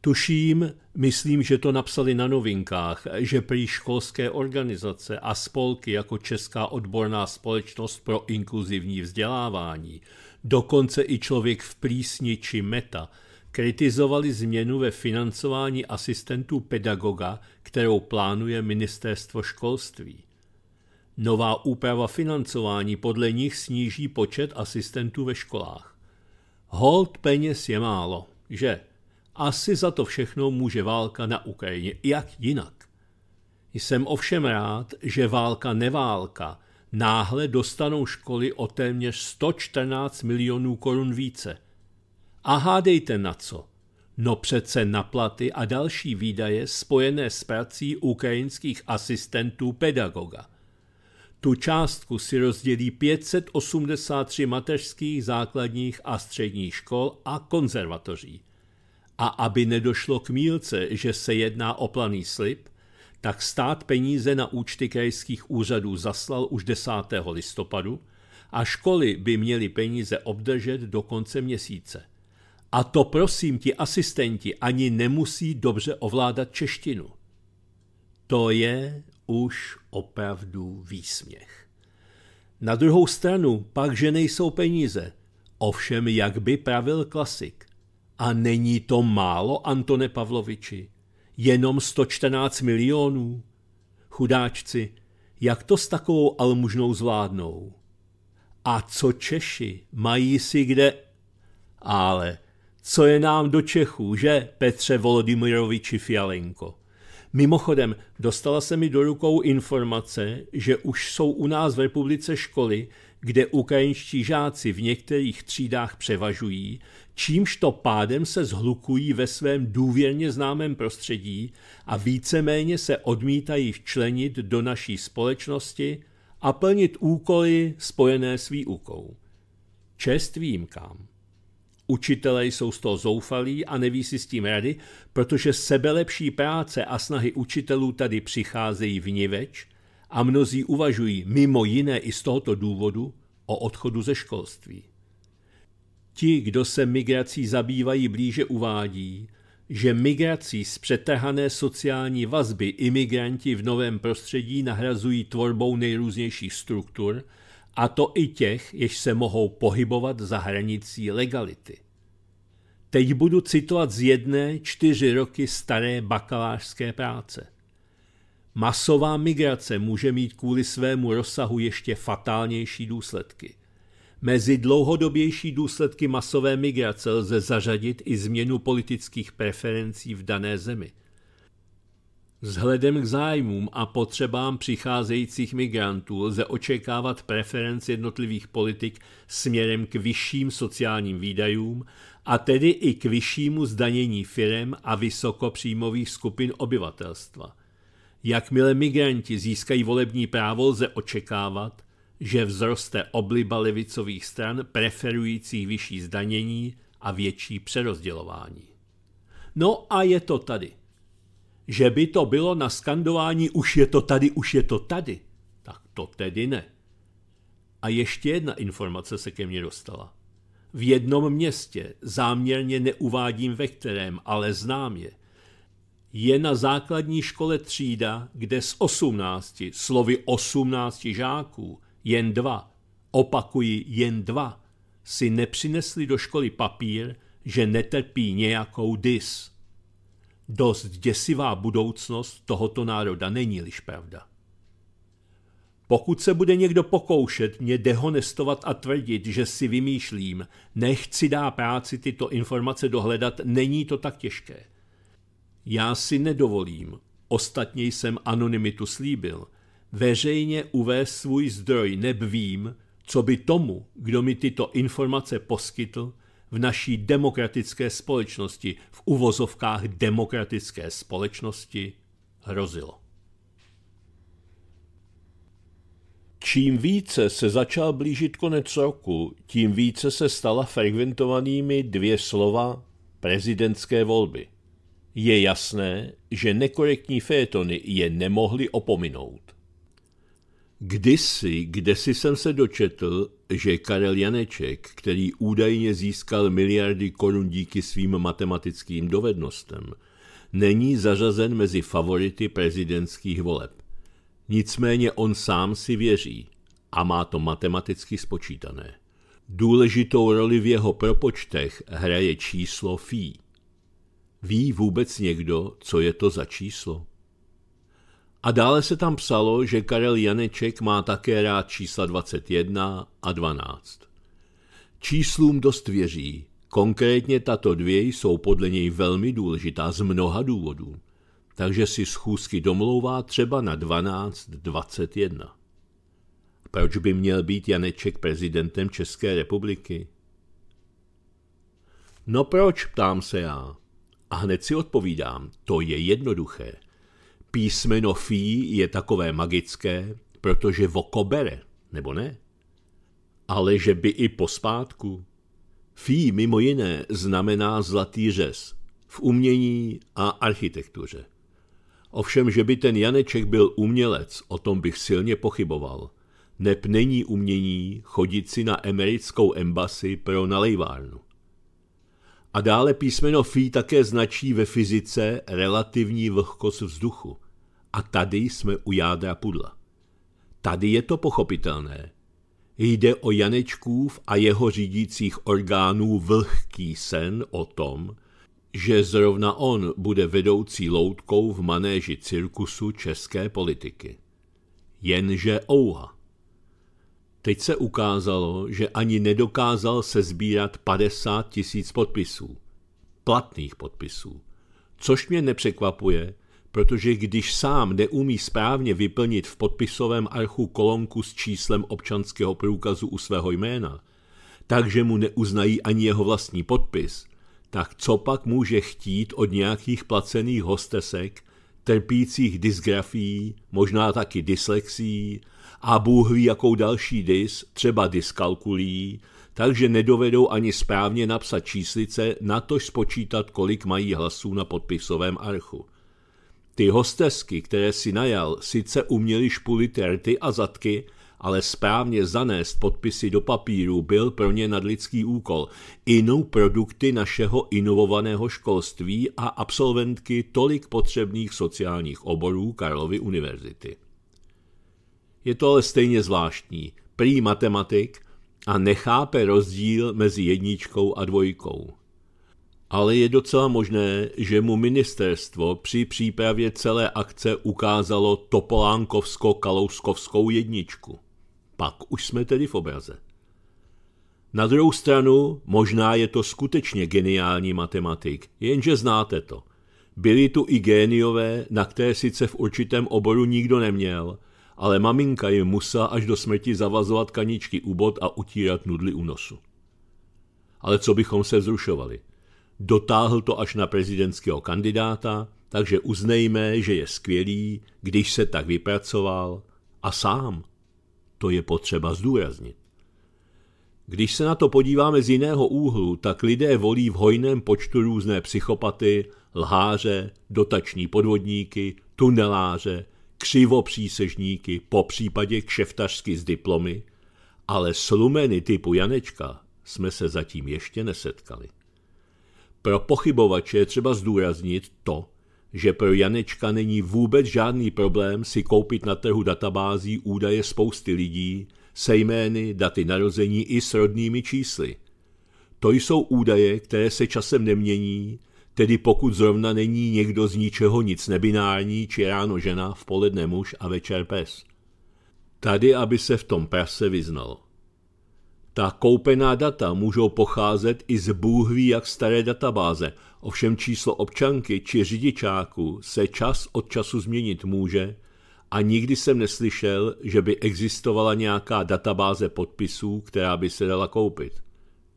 Tuším, myslím, že to napsali na novinkách, že prý školské organizace a spolky jako Česká odborná společnost pro inkluzivní vzdělávání, dokonce i člověk v plísni či meta, kritizovali změnu ve financování asistentů pedagoga, kterou plánuje ministerstvo školství. Nová úprava financování podle nich sníží počet asistentů ve školách. Hold peněz je málo, že? Asi za to všechno může válka na Ukrajině, jak jinak. Jsem ovšem rád, že válka neválka náhle dostanou školy o téměř 114 milionů korun více. A hádejte na co? No přece na platy a další výdaje spojené s prací ukrajinských asistentů pedagoga – tu částku si rozdělí 583 mateřských, základních a středních škol a konzervatoří. A aby nedošlo k mílce, že se jedná o planý slib, tak stát peníze na účty krajských úřadů zaslal už 10. listopadu a školy by měly peníze obdržet do konce měsíce. A to prosím ti asistenti ani nemusí dobře ovládat češtinu. To je už opravdu výsměch. Na druhou stranu pak, že nejsou peníze. Ovšem, jak by pravil klasik. A není to málo, Antone Pavloviči. Jenom 114 milionů. Chudáčci, jak to s takovou almužnou zvládnou? A co Češi? Mají si kde... Ale co je nám do Čechů, že, Petře Volodymyroviči Fialenko? Mimochodem, dostala se mi do rukou informace, že už jsou u nás v republice školy, kde ukrajinští žáci v některých třídách převažují, čímž to pádem se zhlukují ve svém důvěrně známém prostředí a víceméně se odmítají včlenit do naší společnosti a plnit úkoly spojené s výukou. Čest výjimkám. Učitelé jsou z toho zoufalí a neví si s tím rady, protože sebelepší práce a snahy učitelů tady přicházejí niveč a mnozí uvažují mimo jiné i z tohoto důvodu o odchodu ze školství. Ti, kdo se migrací zabývají blíže, uvádí, že migrací z přetrhané sociální vazby imigranti v novém prostředí nahrazují tvorbou nejrůznějších struktur – a to i těch, jež se mohou pohybovat za hranicí legality. Teď budu citovat z jedné čtyři roky staré bakalářské práce. Masová migrace může mít kvůli svému rozsahu ještě fatálnější důsledky. Mezi dlouhodobější důsledky masové migrace lze zařadit i změnu politických preferencí v dané zemi – Vzhledem k zájmům a potřebám přicházejících migrantů lze očekávat preference jednotlivých politik směrem k vyšším sociálním výdajům, a tedy i k vyššímu zdanění firem a vysokopříjmových skupin obyvatelstva. Jakmile migranti získají volební právo, lze očekávat, že vzroste obliba levicových stran preferujících vyšší zdanění a větší přerozdělování. No a je to tady – že by to bylo na skandování už je to tady, už je to tady, tak to tedy ne. A ještě jedna informace se ke mně dostala. V jednom městě, záměrně neuvádím ve kterém, ale znám je, je na základní škole třída, kde z 18, slovy 18 žáků, jen dva, opakuji jen dva, si nepřinesli do školy papír, že netrpí nějakou dis. Dost děsivá budoucnost tohoto národa není-liž pravda. Pokud se bude někdo pokoušet mě dehonestovat a tvrdit, že si vymýšlím, nechci dá práci tyto informace dohledat, není to tak těžké. Já si nedovolím, ostatně jsem anonymitu slíbil, veřejně uvést svůj zdroj, neb vím, co by tomu, kdo mi tyto informace poskytl, v naší demokratické společnosti, v uvozovkách demokratické společnosti, hrozilo. Čím více se začal blížit konec roku, tím více se stala frekventovanými dvě slova prezidentské volby. Je jasné, že nekorektní fétony je nemohli opominout. Kdysi, kdesi jsem se dočetl, že Karel Janeček, který údajně získal miliardy korun díky svým matematickým dovednostem, není zařazen mezi favority prezidentských voleb. Nicméně on sám si věří a má to matematicky spočítané. Důležitou roli v jeho propočtech hraje číslo φ. Ví vůbec někdo, co je to za číslo? A dále se tam psalo, že Karel Janeček má také rád čísla 21 a 12. Číslům dost věří, konkrétně tato dvě jsou podle něj velmi důležitá z mnoha důvodů, takže si schůzky domlouvá třeba na 12.21. Proč by měl být Janeček prezidentem České republiky? No proč, ptám se já. A hned si odpovídám, to je jednoduché. Písmeno fí je takové magické, protože voko bere, nebo ne? Ale že by i pospátku. Fí mimo jiné znamená zlatý řez v umění a architektuře. Ovšem, že by ten Janeček byl umělec, o tom bych silně pochyboval. Nep není umění chodit si na americkou embasy pro nalejvárnu. A dále písmeno Φ také značí ve fyzice relativní vlhkost vzduchu. A tady jsme u jádra pudla. Tady je to pochopitelné. Jde o Janečkův a jeho řídících orgánů vlhký sen o tom, že zrovna on bude vedoucí loutkou v manéži cirkusu české politiky. Jenže ouha. Teď se ukázalo, že ani nedokázal se sbírat 50 tisíc podpisů. Platných podpisů. Což mě nepřekvapuje, protože když sám neumí správně vyplnit v podpisovém archu kolonku s číslem občanského průkazu u svého jména, takže mu neuznají ani jeho vlastní podpis, tak co pak může chtít od nějakých placených hostesek, trpících dysgrafií, možná taky dyslexí a bůh ví jakou další dys, třeba dyskalkulí, takže nedovedou ani správně napsat číslice, natož spočítat, kolik mají hlasů na podpisovém archu. Ty hostesky, které si najal, sice uměly špulit rty a zadky, ale správně zanést podpisy do papíru byl pro ně nadlidský úkol. Inou produkty našeho inovovaného školství a absolventky tolik potřebných sociálních oborů Karlovy univerzity. Je to ale stejně zvláštní. Prý matematik a nechápe rozdíl mezi jedničkou a dvojkou ale je docela možné, že mu ministerstvo při přípravě celé akce ukázalo topolánkovsko-kalouskovskou jedničku. Pak už jsme tedy v obraze. Na druhou stranu, možná je to skutečně geniální matematik, jenže znáte to. Byli tu i géniové, na které sice v určitém oboru nikdo neměl, ale maminka jim musela až do smrti zavazovat kaničky u bod a utírat nudly u nosu. Ale co bychom se vzrušovali – dotáhl to až na prezidentského kandidáta, takže uznejme, že je skvělý, když se tak vypracoval a sám. To je potřeba zdůraznit. Když se na to podíváme z jiného úhlu, tak lidé volí v hojném počtu různé psychopaty, lháře, dotační podvodníky, tuneláře, křivopřísežníky, po případě kšeftařsky s diplomy, ale slumeny typu Janečka jsme se zatím ještě nesetkali. Pro pochybovače je třeba zdůraznit to, že pro Janečka není vůbec žádný problém si koupit na trhu databází údaje spousty lidí se jmény, daty narození i s rodnými čísly. To jsou údaje, které se časem nemění, tedy pokud zrovna není někdo z ničeho nic nebinární, či ráno žena, v poledne muž a večer pes. Tady, aby se v tom prase vyznalo. Ta koupená data můžou pocházet i z bůhví jak staré databáze, ovšem číslo občanky či řidičáku se čas od času změnit může a nikdy jsem neslyšel, že by existovala nějaká databáze podpisů, která by se dala koupit.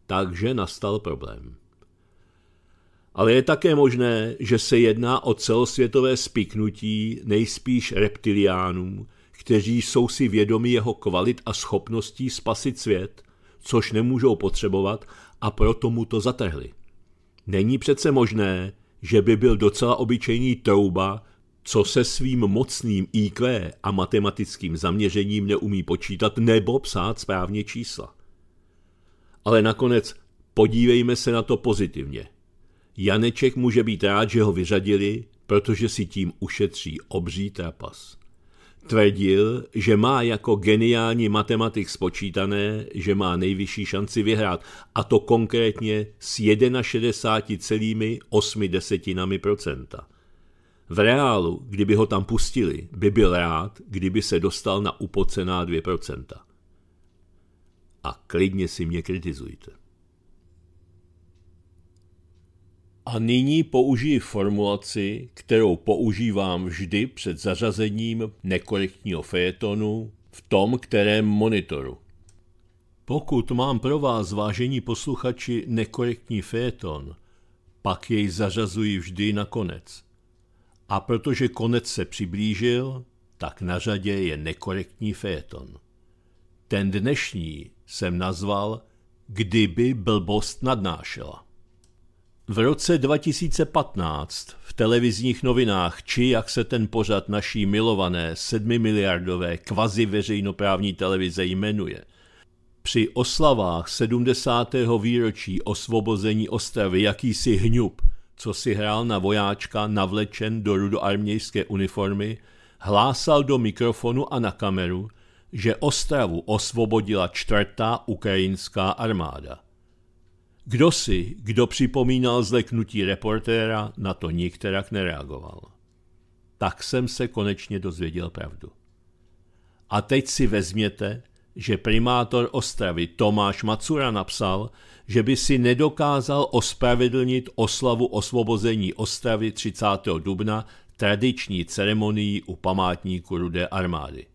Takže nastal problém. Ale je také možné, že se jedná o celosvětové spiknutí nejspíš reptiliánům, kteří jsou si vědomi jeho kvalit a schopností spasit svět což nemůžou potřebovat a proto mu to zatrhli. Není přece možné, že by byl docela obyčejný trouba, co se svým mocným IQ a matematickým zaměřením neumí počítat nebo psát správně čísla. Ale nakonec podívejme se na to pozitivně. Janeček může být rád, že ho vyřadili, protože si tím ušetří obří trapas. Tvrdil, že má jako geniální matematik spočítané, že má nejvyšší šanci vyhrát, a to konkrétně s 61,8%. V reálu, kdyby ho tam pustili, by byl rád, kdyby se dostal na upocená 2%. A klidně si mě kritizujte. A nyní použiji formulaci, kterou používám vždy před zařazením nekorektního fejetonu v tom, kterém monitoru. Pokud mám pro vás, vážení posluchači, nekorektní fejeton, pak jej zařazuji vždy na konec. A protože konec se přiblížil, tak na řadě je nekorektní fejeton. Ten dnešní jsem nazval Kdyby blbost nadnášela. V roce 2015 v televizních novinách, či jak se ten pořad naší milované sedmimiliardové kvazi veřejnoprávní televize jmenuje, při oslavách 70. výročí osvobození Ostravy jakýsi hňub, co si hrál na vojáčka navlečen do rudoarmějské uniformy, hlásal do mikrofonu a na kameru, že Ostravu osvobodila čtvrtá ukrajinská armáda. Kdo si, kdo připomínal zleknutí reportéra, na to nikterak nereagoval. Tak jsem se konečně dozvěděl pravdu. A teď si vezměte, že primátor Ostravy Tomáš Macura napsal, že by si nedokázal ospravedlnit oslavu osvobození Ostravy 30. dubna tradiční ceremonií u památníku Rudé armády.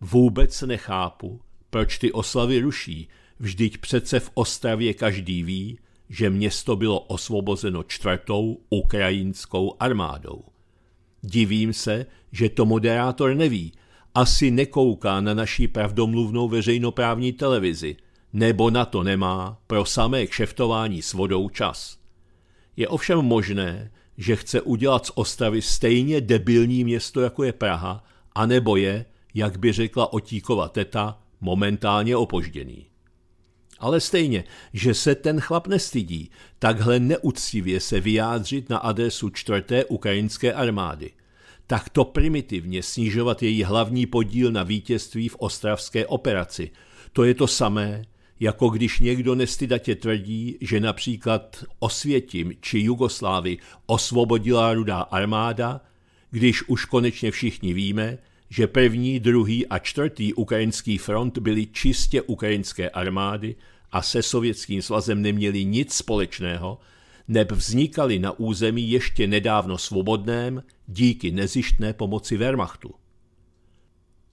Vůbec nechápu, proč ty oslavy ruší, Vždyť přece v Ostravě každý ví, že město bylo osvobozeno čtvrtou ukrajinskou armádou. Divím se, že to moderátor neví, asi nekouká na naší pravdomluvnou veřejnoprávní televizi, nebo na to nemá pro samé kšeftování s vodou čas. Je ovšem možné, že chce udělat z Ostravy stejně debilní město, jako je Praha, anebo je, jak by řekla Otíkova teta, momentálně opožděný. Ale stejně, že se ten chlap nestydí, takhle neuctivě se vyjádřit na adresu čtvrté ukrajinské armády. Takto primitivně snižovat její hlavní podíl na vítězství v ostravské operaci. To je to samé, jako když někdo nestydatě tvrdí, že například osvětím či Jugoslávy osvobodila rudá armáda, když už konečně všichni víme, že první, druhý a čtvrtý ukrajinský front byly čistě ukrajinské armády a se Sovětským svazem neměli nic společného, neb vznikali na území ještě nedávno svobodném díky nezištné pomoci Wehrmachtu.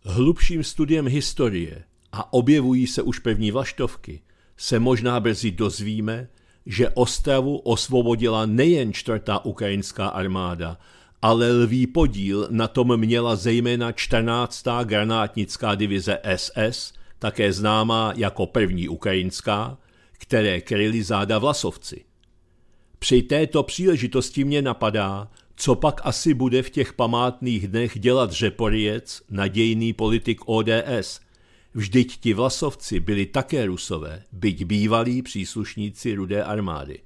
Hlubším studiem historie a objevují se už první vlaštovky, se možná brzy dozvíme, že Ostravu osvobodila nejen čtvrtá ukrajinská armáda, ale lvý podíl na tom měla zejména 14. granátnická divize SS – také známá jako první ukrajinská, které kryly záda vlasovci. Při této příležitosti mě napadá, co pak asi bude v těch památných dnech dělat řeporiec, nadějný politik ODS. Vždyť ti vlasovci byli také rusové, byť bývalí příslušníci rudé armády.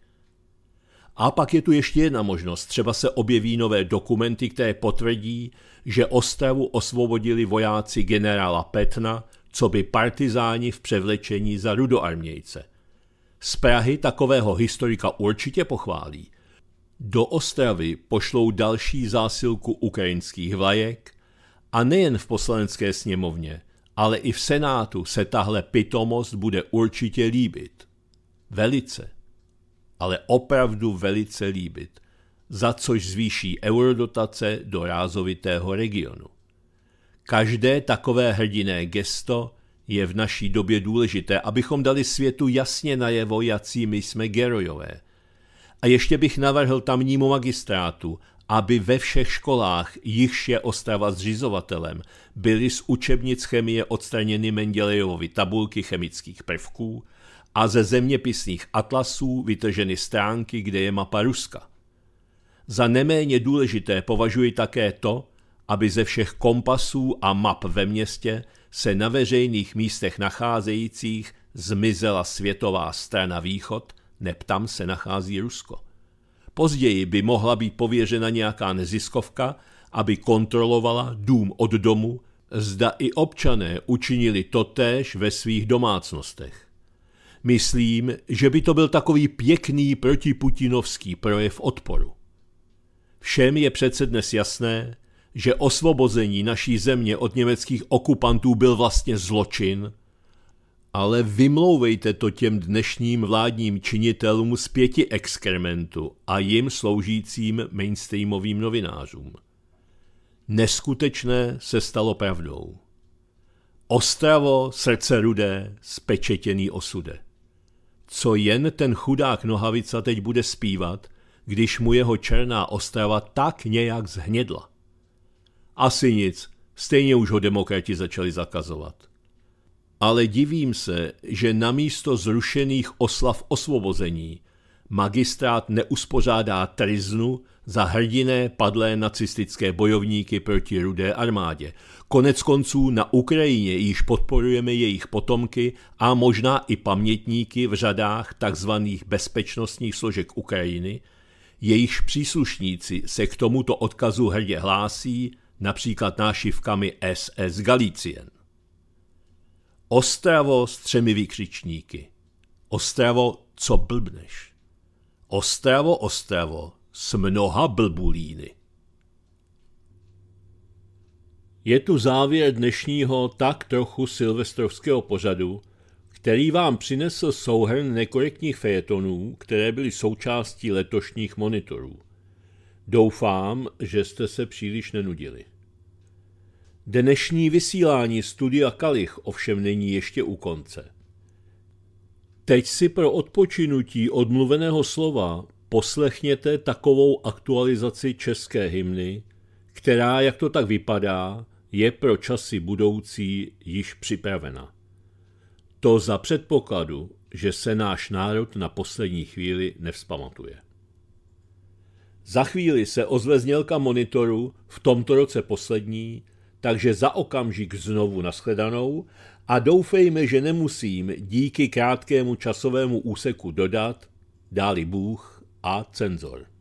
A pak je tu ještě jedna možnost, třeba se objeví nové dokumenty, které potvrdí, že Ostravu osvobodili vojáci generála Petna, co by partizáni v převlečení za rudoarmějce. Z Prahy takového historika určitě pochválí. Do Ostravy pošlou další zásilku ukrajinských vlajek a nejen v poslanecké sněmovně, ale i v Senátu se tahle pitomost bude určitě líbit. Velice. Ale opravdu velice líbit, za což zvýší eurodotace do rázovitého regionu. Každé takové hrdiné gesto je v naší době důležité, abychom dali světu jasně najevo, jací my jsme gerojové. A ještě bych navrhl tamnímu magistrátu, aby ve všech školách, jichž je Ostrava zřizovatelem, byly z učebnic chemie odstraněny Mendelejovy tabulky chemických prvků a ze zeměpisných atlasů vytrženy stránky, kde je mapa Ruska. Za neméně důležité považuji také to, aby ze všech kompasů a map ve městě se na veřejných místech nacházejících zmizela světová strana Východ, neb tam se nachází Rusko. Později by mohla být pověřena nějaká neziskovka, aby kontrolovala dům od domu, zda i občané učinili totéž ve svých domácnostech. Myslím, že by to byl takový pěkný protiputinovský projev odporu. Všem je přece dnes jasné, že osvobození naší země od německých okupantů byl vlastně zločin, ale vymlouvejte to těm dnešním vládním činitelům z pěti exkrementu a jim sloužícím mainstreamovým novinářům. Neskutečné se stalo pravdou. Ostravo, srdce rudé, spečetěný osude. Co jen ten chudák nohavica teď bude zpívat, když mu jeho černá ostrava tak nějak zhnědla. Asi nic, stejně už ho demokrati začali zakazovat. Ale divím se, že na místo zrušených oslav osvobození magistrát neuspořádá triznu za hrdiné padlé nacistické bojovníky proti rudé armádě. Konec konců na Ukrajině již podporujeme jejich potomky a možná i pamětníky v řadách tzv. bezpečnostních složek Ukrajiny, jejichž příslušníci se k tomuto odkazu hrdě hlásí, například nášivkami SS Galicien. Ostravo s třemi výkřičníky. Ostravo, co blbneš. Ostravo, ostravo, s mnoha blbulíny. Je tu závěr dnešního tak trochu silvestrovského pořadu, který vám přinesl souhrn nekorektních fejetonů, které byly součástí letošních monitorů. Doufám, že jste se příliš nenudili. Dnešní vysílání studia Kalich ovšem není ještě u konce. Teď si pro odpočinutí odmluveného slova poslechněte takovou aktualizaci české hymny, která, jak to tak vypadá, je pro časy budoucí již připravena. To za předpokladu, že se náš národ na poslední chvíli nevzpamatuje. Za chvíli se ozve znělka monitoru v tomto roce poslední takže za okamžik znovu nashledanou a doufejme, že nemusím díky krátkému časovému úseku dodat, dáli Bůh a cenzor.